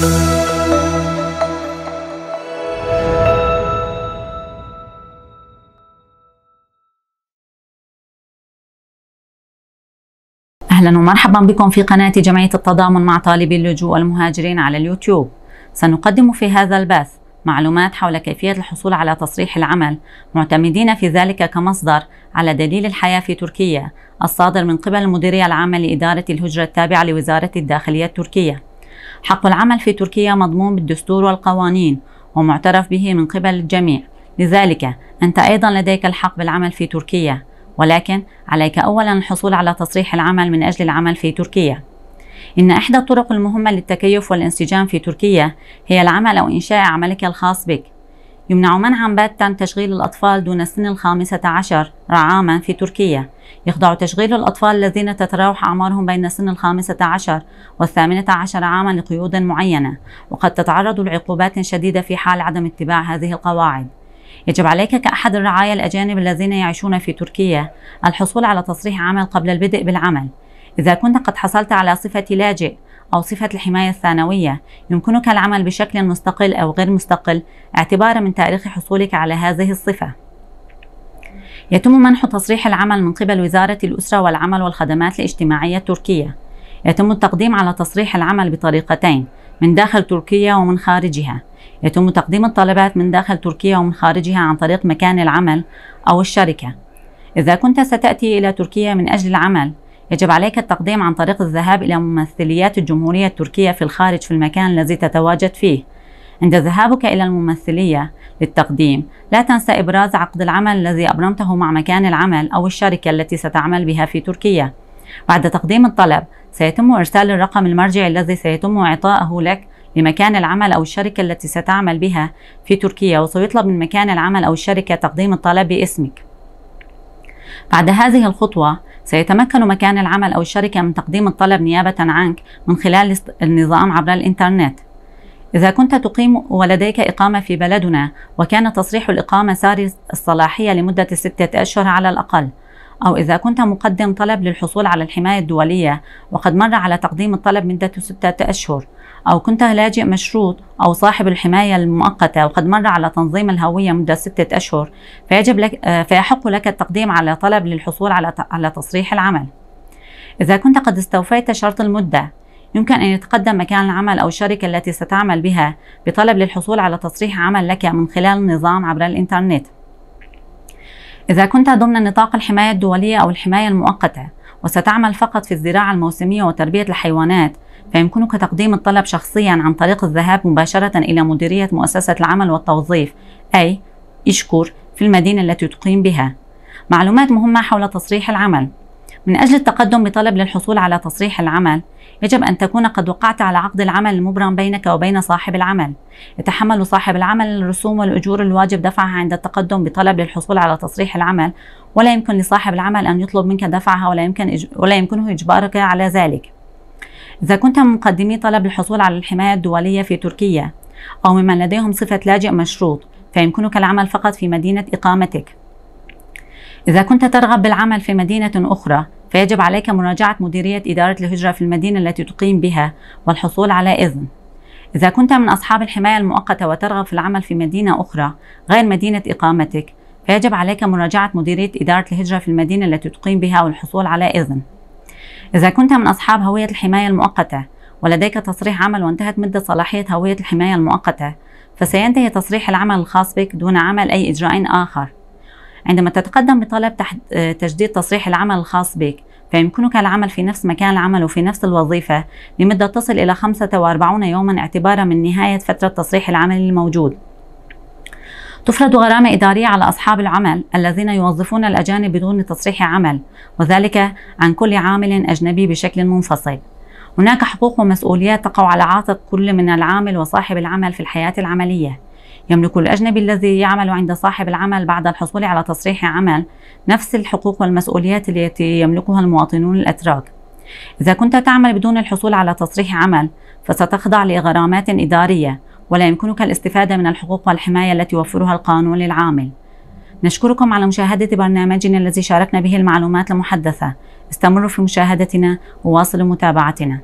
اهلا ومرحبا بكم في قناه جمعيه التضامن مع طالبي اللجوء والمهاجرين على اليوتيوب. سنقدم في هذا البث معلومات حول كيفيه الحصول على تصريح العمل معتمدين في ذلك كمصدر على دليل الحياه في تركيا الصادر من قبل المديريه العامه لاداره الهجره التابعه لوزاره الداخليه التركيه. حق العمل في تركيا مضمون بالدستور والقوانين ومعترف به من قبل الجميع لذلك أنت أيضا لديك الحق بالعمل في تركيا ولكن عليك أولا الحصول على تصريح العمل من أجل العمل في تركيا إن إحدى الطرق المهمة للتكيف والانسجام في تركيا هي العمل أو إنشاء عملك الخاص بك يمنع منعا باتا تشغيل الأطفال دون سن الخامسة عشر رعاما في تركيا يخضع تشغيل الأطفال الذين تتراوح أعمارهم بين سن الخامسة عشر والثامنة عشر عاما لقيود معينة وقد تتعرض لعقوبات شديدة في حال عدم اتباع هذه القواعد يجب عليك كأحد الرعايا الأجانب الذين يعيشون في تركيا الحصول على تصريح عمل قبل البدء بالعمل إذا كنت قد حصلت على صفة لاجئ أو صفة الحماية الثانوية يمكنك العمل بشكل مستقل أو غير مستقل اعتبارا من تاريخ حصولك على هذه الصفة يتم منح تصريح العمل من قبل وزارة الأسرة والعمل والخدمات الاجتماعية التركية يتم التقديم على تصريح العمل بطريقتين من داخل تركيا ومن خارجها يتم تقديم الطلبات من داخل تركيا ومن خارجها عن طريق مكان العمل أو الشركة إذا كنت ستأتي إلى تركيا من أجل العمل يجب عليك التقديم عن طريق الذهاب إلى ممثليات الجمهورية التركية في الخارج في المكان الذي تتواجد فيه عند ذهابك إلى الممثلية للتقديم لا تنسى إبراز عقد العمل الذي أبرمته مع مكان العمل أو الشركة التي ستعمل بها في تركيا بعد تقديم الطلب سيتم إرسال الرقم المرجعي الذي سيتم إعطائه لك لمكان العمل أو الشركة التي ستعمل بها في تركيا وسيطلب من مكان العمل أو الشركة تقديم الطلب باسمك بعد هذه الخطوة سيتمكن مكان العمل أو الشركة من تقديم الطلب نيابة عنك من خلال النظام عبر الإنترنت إذا كنت تقيم ولديك إقامة في بلدنا وكان تصريح الإقامة ساري الصلاحية لمدة ستة أشهر على الأقل أو إذا كنت مقدم طلب للحصول على الحماية الدولية وقد مر على تقديم الطلب مدة ستة أشهر أو كنت لاجئ مشروط أو صاحب الحماية المؤقتة وقد مر على تنظيم الهوية مدة ستة أشهر فيجب لك فيحق لك التقديم على طلب للحصول على على تصريح العمل إذا كنت قد استوفيت شرط المدة يمكن أن يتقدم مكان العمل أو الشركة التي ستعمل بها بطلب للحصول على تصريح عمل لك من خلال النظام عبر الإنترنت إذا كنت ضمن نطاق الحماية الدولية أو الحماية المؤقتة وستعمل فقط في الزراعة الموسمية وتربية الحيوانات فيمكنك تقديم الطلب شخصيا عن طريق الذهاب مباشرة إلى مديرية مؤسسة العمل والتوظيف أي إشكور في المدينة التي تقيم بها معلومات مهمة حول تصريح العمل من أجل التقدم بطلب للحصول على تصريح العمل يجب أن تكون قد وقعت على عقد العمل المبرم بينك وبين صاحب العمل يتحمل صاحب العمل الرسوم والأجور الواجب دفعها عند التقدم بطلب للحصول على تصريح العمل ولا يمكن لصاحب العمل أن يطلب منك دفعها ولا, يمكن إج... ولا يمكنه إجبارك على ذلك إذا كنت من مقدمي طلب الحصول على الحماية الدولية في تركيا أو ممن لديهم صفة لاجئ مشروط فيمكنك العمل فقط في مدينة إقامتك إذا كنت ترغب بالعمل في مدينة أخرى فيجب عليك مراجعة مديرية إدارة الهجرة في المدينة التي تقيم بها والحصول على إذن إذا كنت من أصحاب الحماية المؤقتة وترغب في العمل في مدينة أخرى غير مدينة إقامتك فيجب عليك مراجعة مديرية إدارة الهجرة في المدينة التي تقيم بها والحصول على إذن إذا كنت من أصحاب هوية الحماية المؤقتة ولديك تصريح عمل وانتهت مدة صلاحية هوية الحماية المؤقتة فسينتهي تصريح العمل الخاص بك دون عمل أي إجراء آخر عندما تتقدم بطلب تحت آه، تجديد تصريح العمل الخاص بك فيمكنك العمل في نفس مكان العمل وفي نفس الوظيفة لمدة تصل إلى 45 يوما اعتبارا من نهاية فترة تصريح العمل الموجود تفرض غرامة إدارية على أصحاب العمل الذين يوظفون الأجانب بدون تصريح عمل وذلك عن كل عامل أجنبي بشكل منفصل هناك حقوق ومسؤوليات تقع على عاتق كل من العامل وصاحب العمل في الحياة العملية يملك الأجنبي الذي يعمل عند صاحب العمل بعد الحصول على تصريح عمل نفس الحقوق والمسؤوليات التي يملكها المواطنون الأتراك إذا كنت تعمل بدون الحصول على تصريح عمل فستخضع لغرامات إدارية ولا يمكنك الاستفادة من الحقوق والحماية التي يوفرها القانون للعامل نشكركم على مشاهدة برنامجنا الذي شاركنا به المعلومات المحدثة استمروا في مشاهدتنا وواصلوا متابعتنا